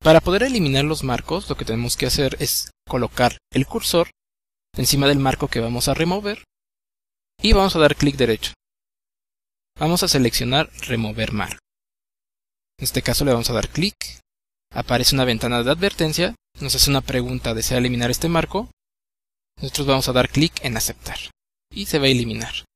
Para poder eliminar los marcos, lo que tenemos que hacer es colocar el cursor encima del marco que vamos a remover y vamos a dar clic derecho. Vamos a seleccionar Remover marco. En este caso le vamos a dar clic, aparece una ventana de advertencia, nos hace una pregunta, ¿desea eliminar este marco? Nosotros vamos a dar clic en Aceptar y se va a eliminar.